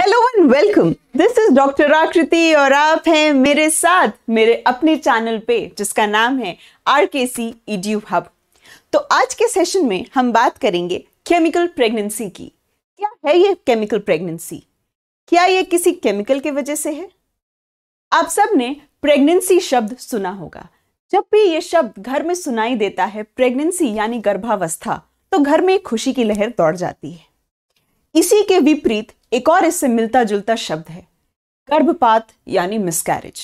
hello and welcome this is doctor Aakriti और आप हैं मेरे साथ मेरे अपने चैनल पे जिसका नाम है आर के सी ईड्यू हब तो आज के सेशन में हम बात करेंगे केमिकल प्रेगनेंसी की क्या है ये केमिकल प्रेगनेंसी क्या ये किसी केमिकल के वजह से है आप सब ने प्रेगनेंसी शब्द सुना होगा जब भी ये शब्द घर में सुनाई देता है प्रेगनेंसी यानी गर्भावस्था तो घर में खुशी की लहर दौड़ जाती है इसी के विपरीत एक और इससे मिलता जुलता शब्द है गर्भपात यानी मिसकैरेज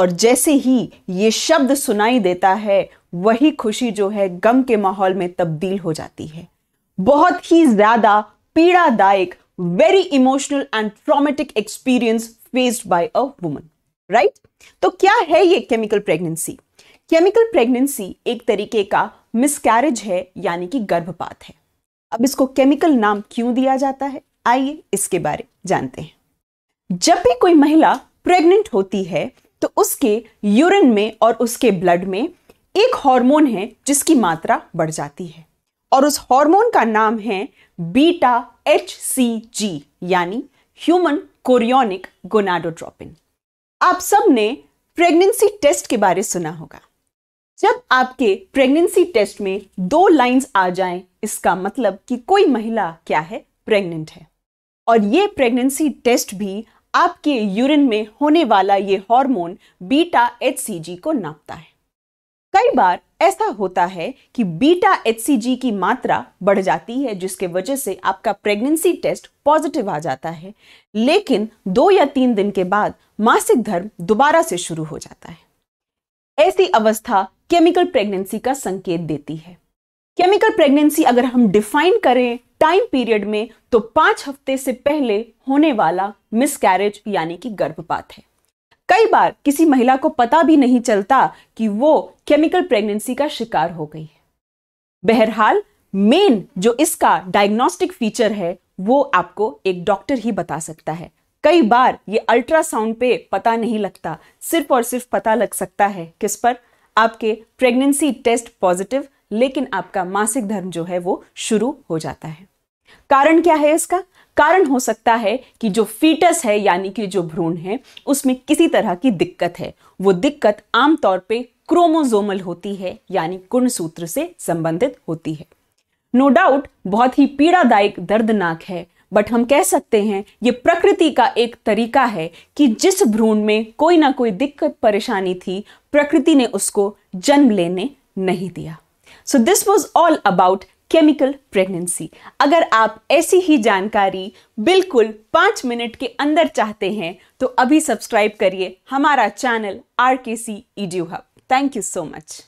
और जैसे ही ये शब्द सुनाई देता है वही खुशी जो है गम के माहौल में तब्दील हो जाती है बहुत ही ज्यादा पीड़ादायक very emotional and traumatic experience faced by a woman right तो क्या है ये केमिकल प्रेगनेंसी केमिकल प्रेगनेंसी एक तरीके का मिसकैरेज है यानी कि गर्भपात है अब इसको केमिकल नाम क्यों दिया जाता है आइए इसके बारे जानते हैं जब भी कोई महिला प्रेग्नेंट होती है तो उसके यूरिन में और उसके ब्लड में एक हार्मोन है जिसकी मात्रा बढ़ जाती है और उस हार्मोन का नाम है बीटा एच सी जी यानी ह्यूमन कोरियोनिक गोनाडोट्रोपिन आप सब ने प्रेगनेंसी टेस्ट के बारे सुना होगा जब आपके प्रेगनेंसी टेस्ट में दो लाइंस आ जाएं इसका मतलब कि कोई महिला क्या है प्रेग्नेंट है और ये प्रेगनेंसी टेस्ट भी आपके यूरिन में होने वाला ये हार्मोन बीटा एच को नापता है कई बार ऐसा होता है कि बीटा एच की मात्रा बढ़ जाती है जिसके वजह से आपका प्रेगनेंसी टेस्ट पॉजिटिव आ जाता है लेकिन दो या तीन दिन के बाद मासिक धर्म दोबारा से शुरू हो जाता है ऐसी अवस्था केमिकल प्रेगनेंसी का संकेत देती है केमिकल प्रेगनेंसी अगर हम डिफाइन करें टाइम पीरियड में तो पांच हफ्ते से पहले होने वाला मिसकैरेज यानी कि गर्भपात है कई बार किसी महिला को पता भी नहीं चलता कि वो केमिकल प्रेगनेंसी का शिकार हो गई है बहरहाल मेन जो इसका डायग्नोस्टिक फीचर है वो आपको एक डॉक्टर ही बता सकता है कई बार ये अल्ट्रासाउंड पे पता नहीं लगता सिर्फ और सिर्फ पता लग सकता है किस पर आपके प्रेगनेंसी टेस्ट पॉजिटिव लेकिन आपका मासिक धर्म जो है वो शुरू हो जाता है कारण क्या है इसका कारण हो सकता है कि जो फीटस है यानी कि जो भ्रूण है उसमें किसी तरह की दिक्कत है वो दिक्कत आमतौर पे क्रोमोजोमल होती है यानी गुणसूत्र से संबंधित होती है नो no डाउट बहुत ही पीड़ादायक दर्दनाक है बट हम कह सकते हैं ये प्रकृति का एक तरीका है कि जिस भ्रूण में कोई ना कोई दिक्कत परेशानी थी प्रकृति ने उसको जन्म लेने नहीं दिया so this was all about chemical pregnancy अगर आप ऐसी ही जानकारी बिल्कुल पांच मिनट के अंदर चाहते हैं तो अभी सब्सक्राइब करिए हमारा channel R K C video hub thank you so much